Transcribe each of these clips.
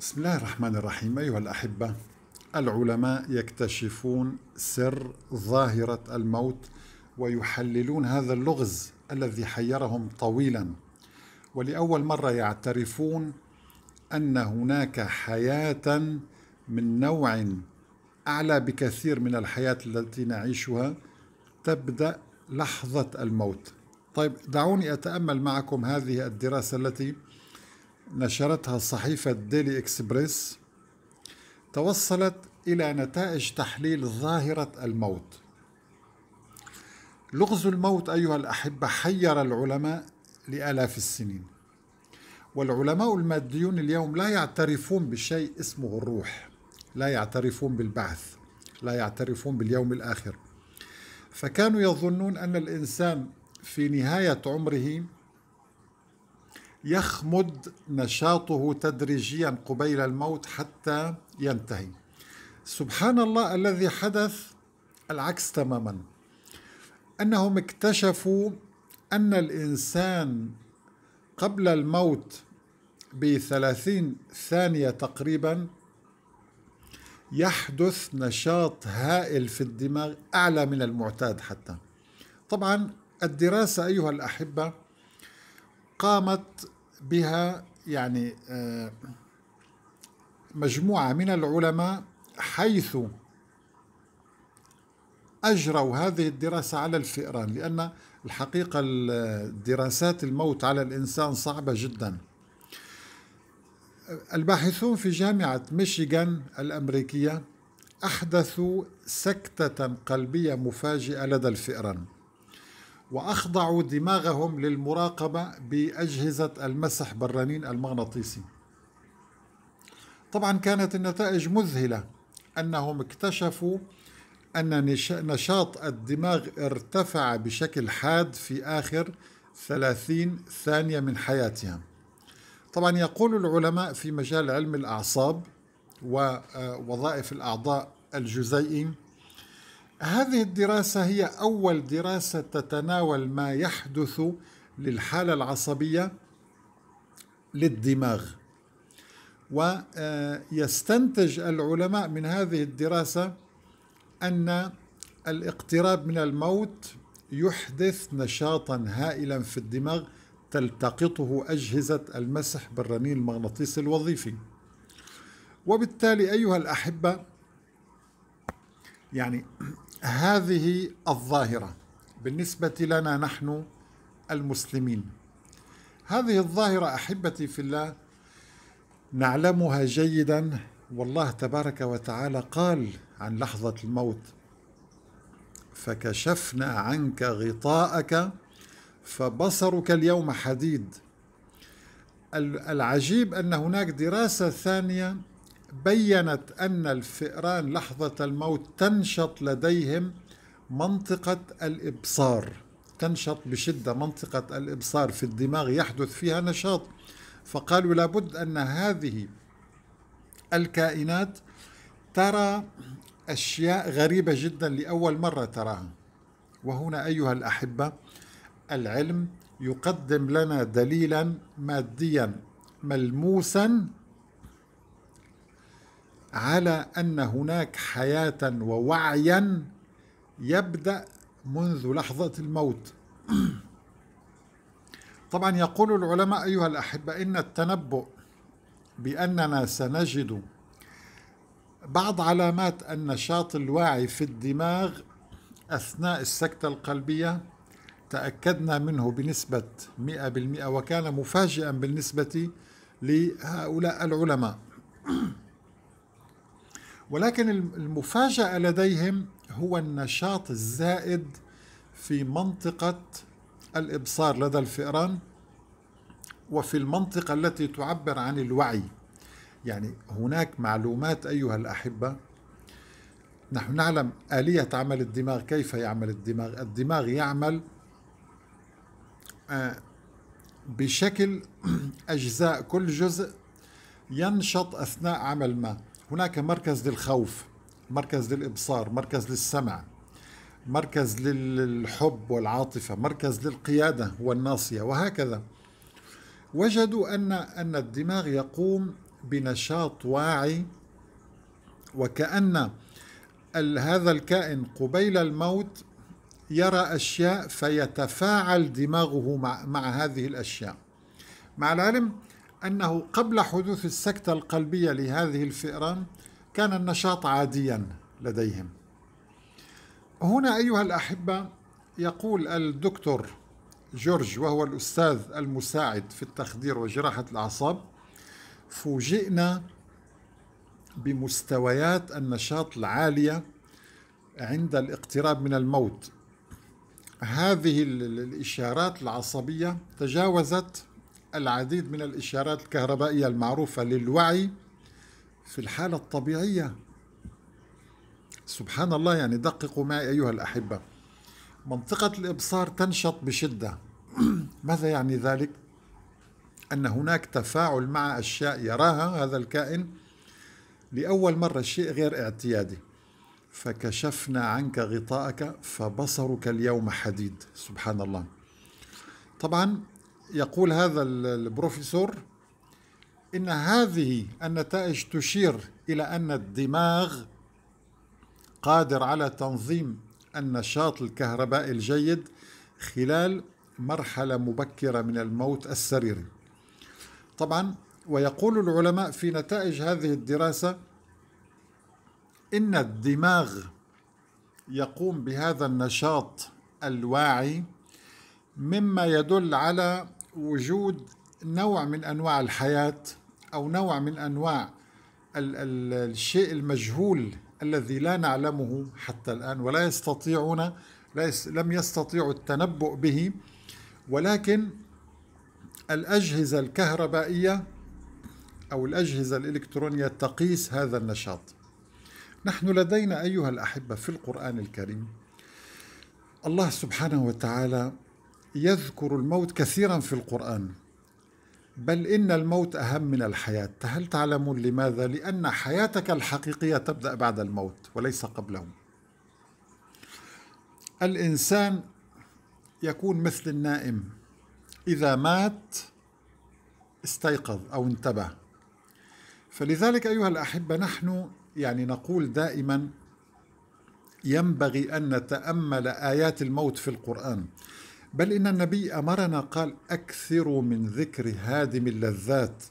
بسم الله الرحمن الرحيم أيها الأحبة العلماء يكتشفون سر ظاهرة الموت ويحللون هذا اللغز الذي حيرهم طويلا ولأول مرة يعترفون أن هناك حياة من نوع أعلى بكثير من الحياة التي نعيشها تبدأ لحظة الموت طيب دعوني أتأمل معكم هذه الدراسة التي نشرتها صحيفة ديلي إكسبريس توصلت إلى نتائج تحليل ظاهرة الموت لغز الموت أيها الأحبة حير العلماء لآلاف السنين والعلماء الماديون اليوم لا يعترفون بشيء اسمه الروح لا يعترفون بالبعث لا يعترفون باليوم الآخر فكانوا يظنون أن الإنسان في نهاية عمره يخمد نشاطه تدريجيا قبيل الموت حتى ينتهي سبحان الله الذي حدث العكس تماما انهم اكتشفوا ان الانسان قبل الموت بثلاثين ثانيه تقريبا يحدث نشاط هائل في الدماغ اعلى من المعتاد حتى طبعا الدراسه ايها الاحبه قامت بها يعني آه، مجموعة من العلماء حيث أجروا هذه الدراسة على الفئران لأن الحقيقة دراسات الموت على الإنسان صعبة جدا الباحثون في جامعة ميشيغان الأمريكية أحدثوا سكتة قلبية مفاجئة لدى الفئران وأخضعوا دماغهم للمراقبة بأجهزة المسح بالرنين المغناطيسي طبعا كانت النتائج مذهلة أنهم اكتشفوا أن نشاط الدماغ ارتفع بشكل حاد في آخر 30 ثانية من حياتها طبعا يقول العلماء في مجال علم الأعصاب ووظائف آه، الأعضاء الجزيئي هذه الدراسة هي أول دراسة تتناول ما يحدث للحالة العصبية للدماغ ويستنتج العلماء من هذه الدراسة أن الاقتراب من الموت يحدث نشاطا هائلا في الدماغ تلتقطه أجهزة المسح بالرنين المغناطيسي الوظيفي وبالتالي أيها الأحبة يعني هذه الظاهرة بالنسبة لنا نحن المسلمين هذه الظاهرة أحبتي في الله نعلمها جيدا والله تبارك وتعالى قال عن لحظة الموت فكشفنا عنك غطاءك فبصرك اليوم حديد العجيب أن هناك دراسة ثانية بينت أن الفئران لحظة الموت تنشط لديهم منطقة الإبصار تنشط بشدة منطقة الإبصار في الدماغ يحدث فيها نشاط فقالوا لابد أن هذه الكائنات ترى أشياء غريبة جدا لأول مرة تراها وهنا أيها الأحبة العلم يقدم لنا دليلا ماديا ملموسا على ان هناك حياه ووعيا يبدا منذ لحظه الموت طبعا يقول العلماء ايها الاحبه ان التنبؤ باننا سنجد بعض علامات النشاط الواعي في الدماغ اثناء السكته القلبيه تأكدنا منه بنسبة 100% وكان مفاجئا بالنسبة لهؤلاء العلماء ولكن المفاجأة لديهم هو النشاط الزائد في منطقة الإبصار لدى الفئران وفي المنطقة التي تعبر عن الوعي يعني هناك معلومات أيها الأحبة نحن نعلم آلية عمل الدماغ كيف يعمل الدماغ الدماغ يعمل آه، بشكل أجزاء كل جزء ينشط أثناء عمل ما هناك مركز للخوف مركز للإبصار مركز للسمع مركز للحب والعاطفة مركز للقيادة والناصية وهكذا وجدوا أن أن الدماغ يقوم بنشاط واعي وكأن هذا الكائن قبيل الموت يرى أشياء فيتفاعل دماغه مع, مع هذه الأشياء مع العلم أنه قبل حدوث السكتة القلبية لهذه الفئران كان النشاط عاديا لديهم هنا أيها الأحبة يقول الدكتور جورج وهو الأستاذ المساعد في التخدير وجراحة الأعصاب فوجئنا بمستويات النشاط العالية عند الاقتراب من الموت هذه الإشارات العصبية تجاوزت العديد من الإشارات الكهربائية المعروفة للوعي في الحالة الطبيعية سبحان الله يعني دققوا معي أيها الأحبة منطقة الإبصار تنشط بشدة ماذا يعني ذلك؟ أن هناك تفاعل مع أشياء يراها هذا الكائن لأول مرة شيء غير اعتيادي فكشفنا عنك غطاءك فبصرك اليوم حديد سبحان الله طبعا يقول هذا البروفيسور إن هذه النتائج تشير إلى أن الدماغ قادر على تنظيم النشاط الكهربائي الجيد خلال مرحلة مبكرة من الموت السريري. طبعا ويقول العلماء في نتائج هذه الدراسة إن الدماغ يقوم بهذا النشاط الواعي مما يدل على وجود نوع من انواع الحياه او نوع من انواع ال ال الشيء المجهول الذي لا نعلمه حتى الان ولا يستطيعون لم يستطيعوا التنبؤ به ولكن الاجهزه الكهربائيه او الاجهزه الالكترونيه تقيس هذا النشاط نحن لدينا ايها الاحبه في القران الكريم الله سبحانه وتعالى يذكر الموت كثيرا في القرآن بل إن الموت أهم من الحياة هل تعلمون لماذا؟ لأن حياتك الحقيقية تبدأ بعد الموت وليس قبله الإنسان يكون مثل النائم إذا مات استيقظ أو انتبه فلذلك أيها الأحبة نحن يعني نقول دائما ينبغي أن نتأمل آيات الموت في القرآن بل إن النبي أمرنا قال أكثروا من ذكر هادم اللذات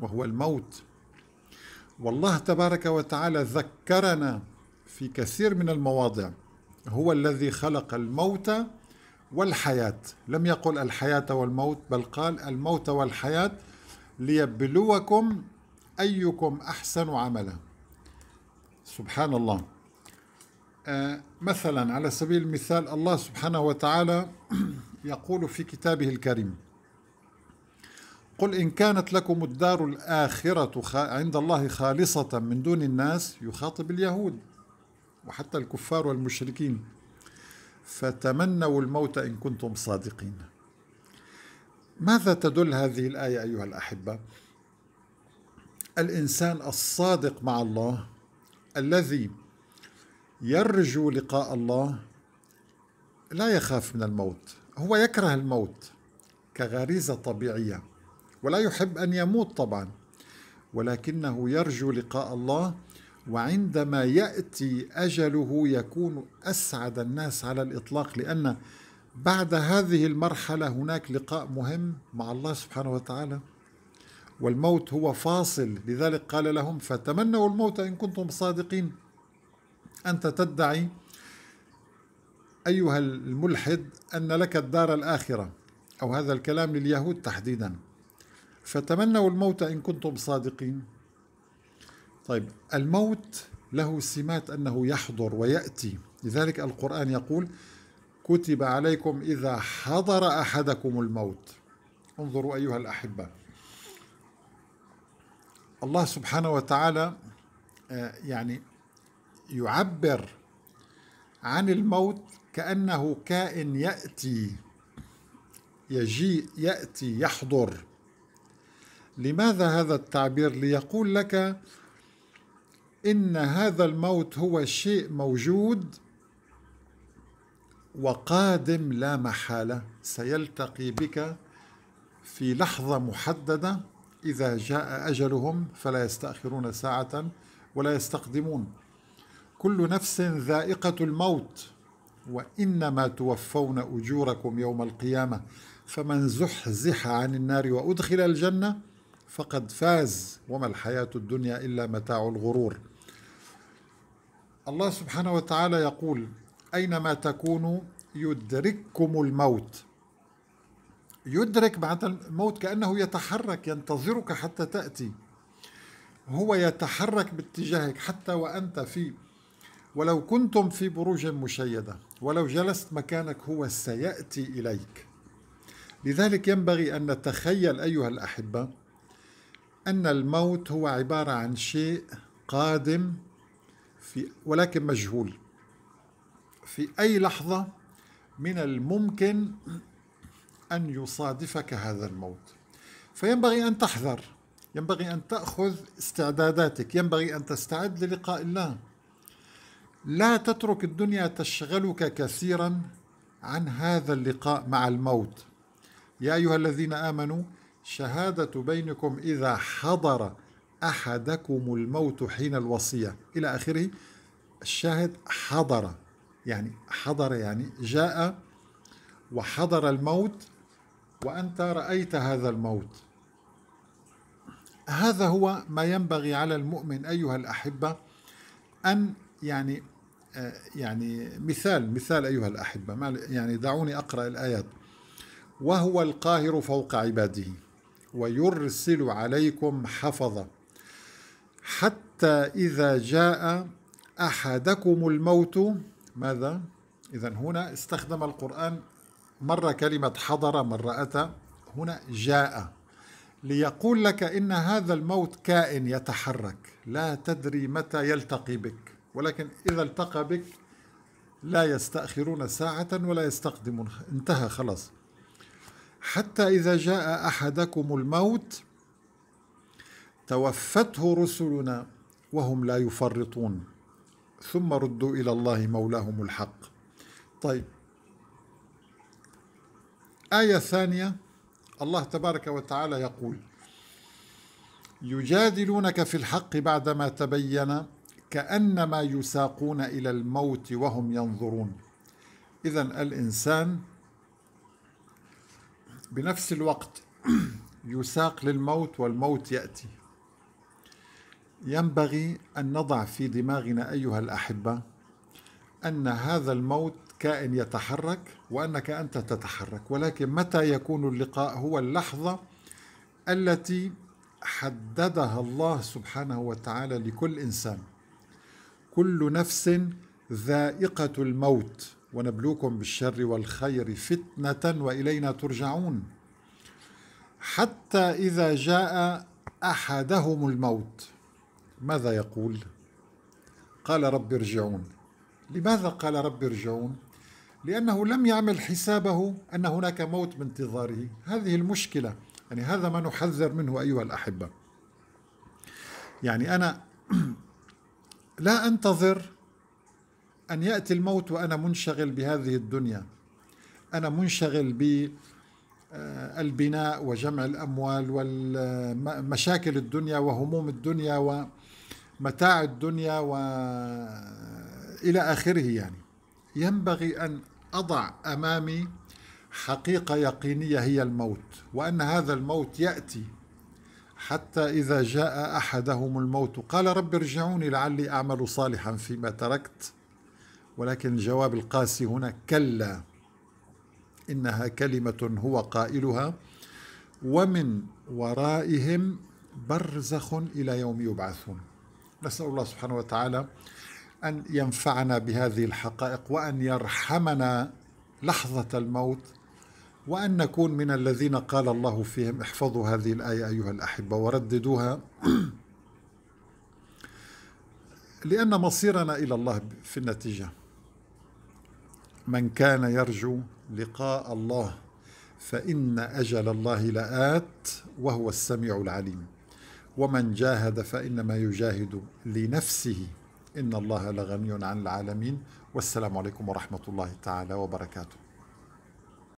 وهو الموت والله تبارك وتعالى ذكرنا في كثير من المواضع هو الذي خلق الموت والحياة لم يقل الحياة والموت بل قال الموت والحياة ليبلوكم أيكم أحسن عملا سبحان الله آه، مثلا على سبيل المثال الله سبحانه وتعالى يقول في كتابه الكريم قل إن كانت لكم الدار الآخرة عند الله خالصة من دون الناس يخاطب اليهود وحتى الكفار والمشركين فتمنوا الموت إن كنتم صادقين ماذا تدل هذه الآية أيها الأحبة؟ الإنسان الصادق مع الله الذي يرجو لقاء الله لا يخاف من الموت هو يكره الموت كغريزه طبيعيه ولا يحب ان يموت طبعا ولكنه يرجو لقاء الله وعندما ياتي اجله يكون اسعد الناس على الاطلاق لان بعد هذه المرحله هناك لقاء مهم مع الله سبحانه وتعالى والموت هو فاصل لذلك قال لهم فتمنوا الموت ان كنتم صادقين أنت تدعي أيها الملحد أن لك الدار الآخرة أو هذا الكلام لليهود تحديدا فتمنوا الموت إن كنتم صادقين طيب الموت له سمات أنه يحضر ويأتي لذلك القرآن يقول كتب عليكم إذا حضر أحدكم الموت انظروا أيها الأحبة الله سبحانه وتعالى آه، يعني يعبر عن الموت كأنه كائن يأتي يجيء يأتي يحضر لماذا هذا التعبير ليقول لك إن هذا الموت هو شيء موجود وقادم لا محالة سيلتقي بك في لحظة محددة إذا جاء أجلهم فلا يستأخرون ساعة ولا يستقدمون كل نفس ذائقة الموت وإنما توفون أجوركم يوم القيامة فمن زحزح عن النار وأدخل الجنة فقد فاز وما الحياة الدنيا إلا متاع الغرور الله سبحانه وتعالى يقول أينما تكونوا يدرككم الموت يدرك معناتها الموت كأنه يتحرك ينتظرك حتى تأتي هو يتحرك باتجاهك حتى وأنت في ولو كنتم في بروج مشيدة ولو جلست مكانك هو سيأتي إليك لذلك ينبغي أن نتخيل أيها الأحبة أن الموت هو عبارة عن شيء قادم في ولكن مجهول في أي لحظة من الممكن أن يصادفك هذا الموت فينبغي أن تحذر ينبغي أن تأخذ استعداداتك ينبغي أن تستعد للقاء الله لا تترك الدنيا تشغلك كثيرا عن هذا اللقاء مع الموت يا ايها الذين امنوا شهاده بينكم اذا حضر احدكم الموت حين الوصيه الى اخره الشاهد حضر يعني حضر يعني جاء وحضر الموت وانت رايت هذا الموت هذا هو ما ينبغي على المؤمن ايها الاحبه ان يعني آه، يعني مثال مثال أيها الأحبة يعني دعوني أقرأ الآيات وهو القاهر فوق عباده ويرسل عليكم حفظة حتى إذا جاء أحدكم الموت ماذا؟ إذا هنا استخدم القرآن مرة كلمة حضر مرة أتى هنا جاء ليقول لك إن هذا الموت كائن يتحرك لا تدري متى يلتقي بك ولكن إذا التقى بك لا يستأخرون ساعة ولا يستقدمون انتهى خلاص حتى إذا جاء أحدكم الموت توفته رسلنا وهم لا يفرطون ثم ردوا إلى الله مولاهم الحق طيب آية ثانية الله تبارك وتعالى يقول يجادلونك في الحق بعدما تبين كأنما يساقون إلى الموت وهم ينظرون إذا الإنسان بنفس الوقت يساق للموت والموت يأتي ينبغي أن نضع في دماغنا أيها الأحبة أن هذا الموت كائن يتحرك وأنك أنت تتحرك ولكن متى يكون اللقاء هو اللحظة التي حددها الله سبحانه وتعالى لكل إنسان كل نفس ذائقة الموت ونبلوكم بالشر والخير فتنة وإلينا ترجعون حتى إذا جاء أحدهم الموت ماذا يقول؟ قال رب ارجعون لماذا قال رب ارجعون؟ لأنه لم يعمل حسابه أن هناك موت بانتظاره هذه المشكلة يعني هذا ما نحذر منه أيها الأحبة يعني أنا لا أنتظر أن يأتي الموت وأنا منشغل بهذه الدنيا أنا منشغل بالبناء آه، وجمع الأموال ومشاكل الدنيا وهموم الدنيا ومتاع الدنيا وإلى آه، آخره يعني ينبغي أن أضع أمامي حقيقة يقينية هي الموت وأن هذا الموت يأتي حتى إذا جاء أحدهم الموت قال رب ارجعوني لعلي أعمل صالحا فيما تركت ولكن الجواب القاسي هنا كلا إنها كلمة هو قائلها ومن ورائهم برزخ إلى يوم يبعثون نسأل الله سبحانه وتعالى أن ينفعنا بهذه الحقائق وأن يرحمنا لحظة الموت وأن نكون من الذين قال الله فيهم احفظوا هذه الآية أيها الأحبة ورددوها لأن مصيرنا إلى الله في النتيجة من كان يرجو لقاء الله فإن أجل الله لآت وهو السميع العليم ومن جاهد فإنما يجاهد لنفسه إن الله لغني عن العالمين والسلام عليكم ورحمة الله تعالى وبركاته